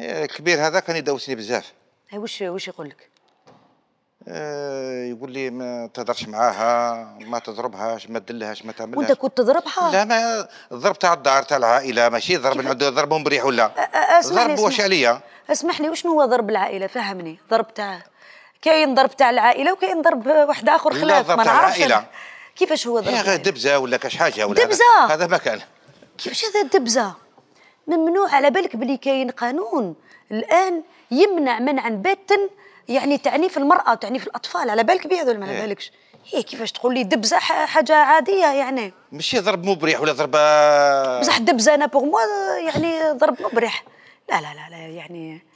الكبير هذا كان يدوسني بزاف هاي واش واش يقول لك آه، يقول لي ما تهدرش معاها ما تضربهاش ما تدلهاش ما تعملهاش وانت كنت تضربها لا ما الضرب تاع الدار تاع العائله ماشي ضرب ضربهم بريح ولا ضرب واش عليا اسمح لي وشنو هو ضرب العائله فهمني ضرب تاع كاين ضرب تاع العائله وكاين ضرب واحد اخر خلاف ما نعرفش كيفاش هو ضرب دبزه ولا كاش حاجه ولا دبزه هذا ما كان كيفاش هذا الدبزه ممنوع على بالك بلي كاين قانون الان يمنع منعا باتا يعني تعنيف المراه وتعنيف الاطفال على بالك بهذا ولا ما على إيه. بالكش هي إيه، كيفاش تقول لي دبزه حاجه عاديه يعني ماشي ضرب مبرح ولا ضربه بصح الدبزه انا بوغ موا يعني ضرب مبرح لا لا لا, لا يعني